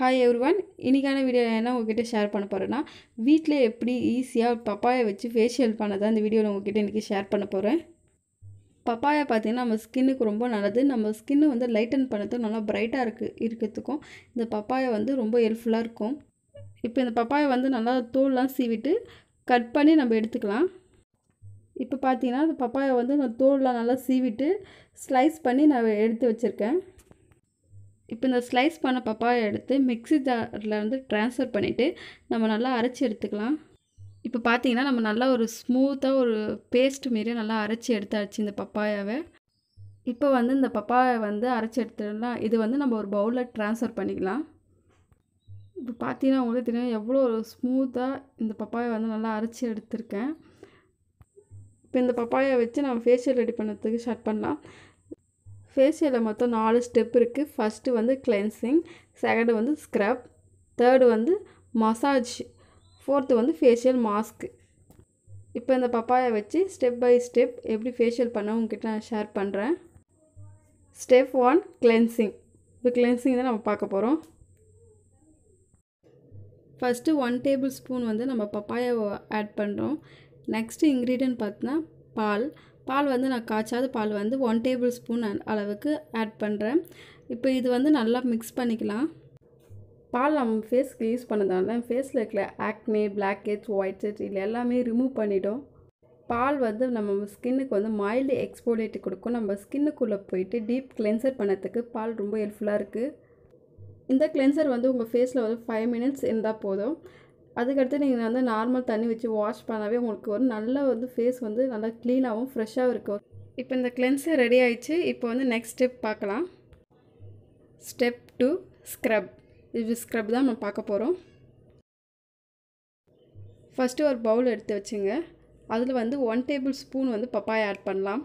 hi everyone இன்றைக்கான video என்ன உங்ககிட்ட ஷேர் பண்ண போகிறேன்னா வீட்டில் எப்படி ஈஸியாக பப்பாயை வச்சு ஃபேஷியல் பண்ணதை அந்த வீடியோவில் உங்ககிட்ட இன்றைக்கி ஷேர் பண்ண போகிறேன் பப்பாயை பார்த்திங்கன்னா நம்ம ஸ்கின்னுக்கு ரொம்ப நல்லது நம்ம ஸ்கின்னு வந்து லைட்டன் பண்ணுறதுக்கு நல்லா பிரைட்டாக இருக்கு இருக்கிறதுக்கும் இந்த பப்பாயை வந்து ரொம்ப ஹெல்ப்ஃபுல்லாக இருக்கும் இப்போ இந்த பப்பாயை வந்து நல்லா தோல்லாம் சீவிட்டு கட் பண்ணி நம்ம எடுத்துக்கலாம் இப்போ பார்த்தீங்கன்னா இந்த பப்பாயை வந்து நான் தோல்லாம் நல்லா சீவிட்டு ஸ்லைஸ் பண்ணி நான் எடுத்து வச்சுருக்கேன் இப்போ இந்த ஸ்லைஸ் பண்ண பப்பாயை எடுத்து மிக்சி ஜாரில் வந்து ட்ரான்ஸ்ஃபர் பண்ணிவிட்டு நம்ம நல்லா அரைச்சி எடுத்துக்கலாம் இப்போ பார்த்தீங்கன்னா நம்ம நல்லா ஒரு ஸ்மூத்தாக ஒரு பேஸ்ட் மாரி நல்லா அரைச்சி எடுத்தாச்சு இந்த பப்பாயாவை இப்போ வந்து இந்த பப்பாயை வந்து அரைச்சி எடுத்துடலாம் இது வந்து நம்ம ஒரு பவுலில் ட்ரான்ஸ்ஃபர் பண்ணிக்கலாம் இப்போ பார்த்தீங்கன்னா உங்களுக்கு தெரியும் எவ்வளோ ஒரு ஸ்மூத்தாக இந்த பப்பாயை வந்து நல்லா அரைச்சி எடுத்திருக்கேன் இப்போ இந்த பப்பாயை வச்சு நம்ம ஃபேஷியல் ரெடி பண்ணுறதுக்கு ஸ்டார்ட் பண்ணலாம் ஃபேஷியலில் மொத்தம் நாலு ஸ்டெப் இருக்குது ஃபஸ்ட்டு வந்து கிளென்சிங் செகண்டு வந்து ஸ்க்ரப் தேர்டு வந்து மசாஜ் ஃபோர்த்து வந்து ஃபேஷியல் மாஸ்க்கு இப்போ இந்த பப்பாயை வச்சு ஸ்டெப் பை ஸ்டெப் எப்படி ஃபேஷியல் பண்ண உங்ககிட்ட நான் ஷேர் பண்ணுறேன் ஸ்டெப் ஒன் கிளென்சிங் இப்போ கிளென்சிங் தான் நம்ம பார்க்க போகிறோம் ஃபஸ்ட்டு ஒன் டேபிள் ஸ்பூன் வந்து நம்ம பப்பாயாவை ஆட் பண்ணுறோம் நெக்ஸ்ட்டு இன்க்ரீடியன்ட் பார்த்தினா பால் பால் வந்து நான் காய்ச்சாத பால் வந்து ஒன் டேபிள் ஸ்பூன் அளவுக்கு ஆட் பண்ணுறேன் இப்போ இது வந்து நல்லா மிக்ஸ் பண்ணிக்கலாம் பால் நம்ம ஃபேஸ்க்கு யூஸ் பண்ணதால ஃபேஸில் இருக்கிற acne black heads white head இல்லை எல்லாமே ரிமூவ் பண்ணிவிடும் பால் வந்து நம்ம ஸ்கின்னுக்கு வந்து மைல்டு எக்ஸ்போலேட் கொடுக்கும் நம்ம ஸ்கின்னுக்குள்ளே போயிட்டு டீப் கிளென்சர் பண்ணத்துக்கு பால் ரொம்ப ஹெல்ப்ஃபுல்லாக இருக்குது இந்த கிளென்சர் வந்து உங்கள் ஃபேஸில் வந்து ஃபைவ் மினிட்ஸ் இருந்தால் போதும் அதுக்கடுத்து நீங்கள் வந்து நார்மல் தண்ணி வச்சு வாஷ் பண்ணாவே உங்களுக்கு ஒரு நல்ல வந்து ஃபேஸ் வந்து நல்லா க்ளீனாகவும் ஃப்ரெஷ்ஷாகவும் இருக்கும் இப்போ இந்த கிளென்சர் ரெடி ஆயிடுச்சு இப்போ வந்து நெக்ஸ்ட் ஸ்டெப் பார்க்கலாம் ஸ்டெப் டூ ஸ்க்ரப் இது ஸ்க்ரப் தான் நம்ம பார்க்க போகிறோம் ஃபஸ்ட்டு ஒரு பவுல் எடுத்து வச்சுங்க அதில் வந்து ஒன் டேபிள் ஸ்பூன் வந்து பப்பாயை ஆட் பண்ணலாம்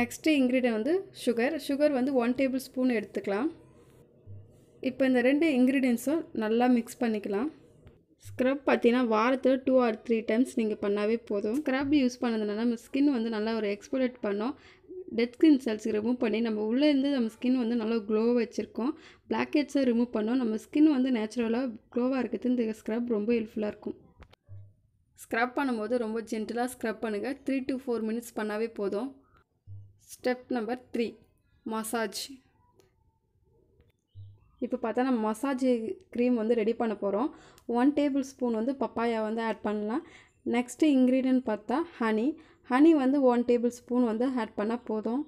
நெக்ஸ்ட்டு இன்க்ரீடியன்ட் வந்து சுகர் சுகர் வந்து ஒன் டேபிள் ஸ்பூன் எடுத்துக்கலாம் இப்போ இந்த ரெண்டு இன்க்ரீடியன்ஸும் நல்லா மிக்ஸ் பண்ணிக்கலாம் ஸ்க்ரப் பார்த்தீங்கன்னா வாரத்தில் டூ ஆர் த்ரீ டைம்ஸ் நீங்கள் பண்ணாவே போதும் ஸ்க்ரப் யூஸ் பண்ணதுனால நம்ம ஸ்கின் வந்து நல்லா ஒரு எக்ஸ்போலேட் பண்ணோம் டெட் ஸ்கின் செல்ஸ் ரிமூவ் பண்ணி நம்ம உள்ளேருந்து நம்ம ஸ்கின் வந்து நல்லா க்ளோ வச்சுருக்கோம் பிளாக் ஹெட்ஸை ரிமூவ் பண்ணோம் நம்ம ஸ்கின் வந்து நேச்சுரலாக க்ளோவாக இருக்கிறது இந்த ஸ்க்ரப் ரொம்ப ஹெல்ப்ஃபுல்லாக இருக்கும் ஸ்க்ரப் பண்ணும்போது ரொம்ப ஜென்டிலாக ஸ்க்ரப் பண்ணுங்கள் த்ரீ டு ஃபோர் மினிட்ஸ் பண்ணாவே போதும் ஸ்டெப் நம்பர் த்ரீ மசாஜ் இப்போ பார்த்தா நம்ம மசாஜ் க்ரீம் வந்து ரெடி பண்ண போகிறோம் ஒன் டேபிள் ஸ்பூன் வந்து பப்பாயா வந்து ஆட் பண்ணலாம் நெக்ஸ்ட்டு இன்க்ரீடியன்ட் பார்த்தா ஹனி ஹனி வந்து ஒன் டேபிள் ஸ்பூன் வந்து ஆட் பண்ணால் போதும்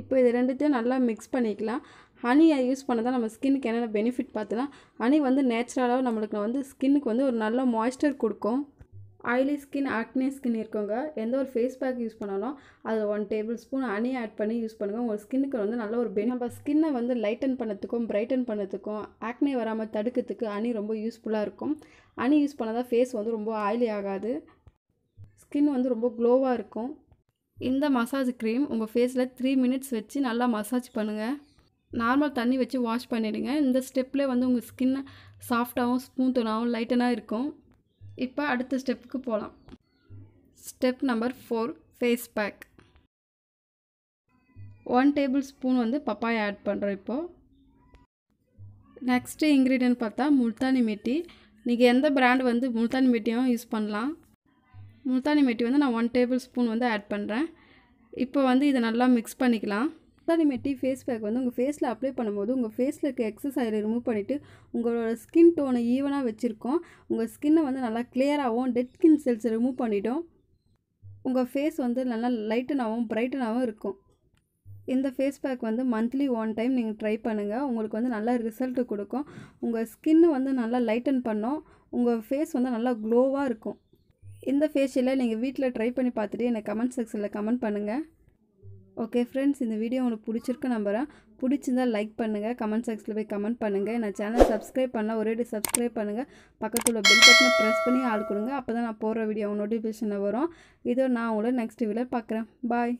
இப்போ இது ரெண்டுத்தையும் நல்லா மிக்ஸ் பண்ணிக்கலாம் ஹனியை யூஸ் பண்ணதான் நம்ம ஸ்கின்னுக்கு என்னென்ன பெனிஃபிட் பார்த்துலாம் ஹனி வந்து நேச்சுரலாக நம்மளுக்கு வந்து ஸ்கின்னுக்கு வந்து ஒரு நல்ல மாய்ஸ்டர் கொடுக்கும் ஆயிலி ஸ்கின் ஆக்னே ஸ்கின் இருக்கவங்க எந்த ஒரு ஃபேஸ் பேக் யூஸ் பண்ணாலும் அதில் one tablespoon honey add பண்ணி யூஸ் பண்ணுங்கள் உங்கள் ஸ்கின்னுக்கு வந்து நல்ல ஒரு பெனி நம்ம ஸ்கின்னை வந்து லைட்டன் பண்ணதுக்கும் பிரைட்டன் பண்ணுறதுக்கும் ஆக்னே வராமல் தடுக்கிறதுக்கு அணி ரொம்ப யூஸ்ஃபுல்லாக இருக்கும் அணி யூஸ் பண்ணால் தான் ஃபேஸ் வந்து ரொம்ப ஆயிலி ஆகாது ஸ்கின் வந்து ரொம்ப க்ளோவாக இருக்கும் இந்த மசாஜ் க்ரீம் உங்கள் ஃபேஸில் த்ரீ மினிட்ஸ் வச்சு நல்லா மசாஜ் பண்ணுங்கள் நார்மல் தண்ணி வச்சு வாஷ் பண்ணிவிடுங்க இந்த ஸ்டெப்பில் வந்து உங்கள் ஸ்கின் சாஃப்டாகவும் ஸ்மூத்தனாகவும் லைட்டனாக இருக்கும் இப்போ அடுத்த ஸ்டெப்புக்கு போகலாம் step number four face pack one tablespoon வந்து பப்பாய் ஆட் பண்ணுறோம் இப்போது நெக்ஸ்ட்டு இன்க்ரீடியன்ட் பார்த்தா முல்தானி மெட்டி நீங்கள் எந்த பிராண்ட் வந்து முல்தானி மெட்டியும் யூஸ் பண்ணலாம் முல்தானி மெட்டி வந்து நான் ஒன் டேபிள் ஸ்பூன் வந்து ஆட் பண்ணுறேன் இப்போ வந்து இதை நல்லா மிக்ஸ் பண்ணிக்கலாம் முல்தானிமெட்டி ஃபேஸ் பேக் வந்து உங்கள் ஃபேஸில் அப்ளை பண்ணும்போது உங்கள் ஃபேஸில் இருக்க எக்ஸஸ் ஆயில் ரிமூவ் பண்ணிவிட்டு உங்களோட ஸ்கின் டோனை ஈவனாக வச்சுருக்கோம் உங்கள் ஸ்கின்னை வந்து நல்லா கிளியராகவும் டெட் ஸ்கின் செல்ஸ் ரிமூவ் பண்ணிவிடும் உங்கள் ஃபேஸ் வந்து நல்லா லைட்டனாகவும் பிரைட்டனாகவும் இருக்கும் இந்த ஃபேஸ் பேக் வந்து மந்த்லி ஒன் டைம் நீங்கள் ட்ரை பண்ணுங்கள் உங்களுக்கு வந்து நல்லா ரிசல்ட்டு கொடுக்கும் உங்கள் ஸ்கின்னு வந்து நல்லா லைட்டன் பண்ணோம் உங்கள் ஃபேஸ் வந்து நல்லா க்ளோவாக இருக்கும் இந்த ஃபேஷியலை நீங்கள் வீட்டில் ட்ரை பண்ணி பார்த்துட்டு எனக்கு கமெண்ட் செக்ஷனில் கமெண்ட் பண்ணுங்கள் ஓகே ஃப்ரெண்ட்ஸ் இந்த வீடியோ உங்களுக்கு பிடிச்சிருக்கு நம்புகிறேன் பிடிச்சிருந்தால் லைக் பண்ணுங்கள் கமெண்ட் செக்ஷனில் போய் கமெண்ட் பண்ணுங்கள் நான் சேனல் சப்ஸ்கிரைப் பண்ணால் ஒரே சப்ஸ்கிரைப் பண்ணுங்கள் பக்கத்தில் உள்ள பெல் பட்டனை ப்ரெஸ் பண்ணி ஆள் கொடுங்க அப்போ தான் நான் போடுற வீடியோ நோட்டிஃபிகேஷனில் வரும் இதோ நான் உங்களை நெக்ஸ்ட் வீடியோவில் பார்க்குறேன் பாய்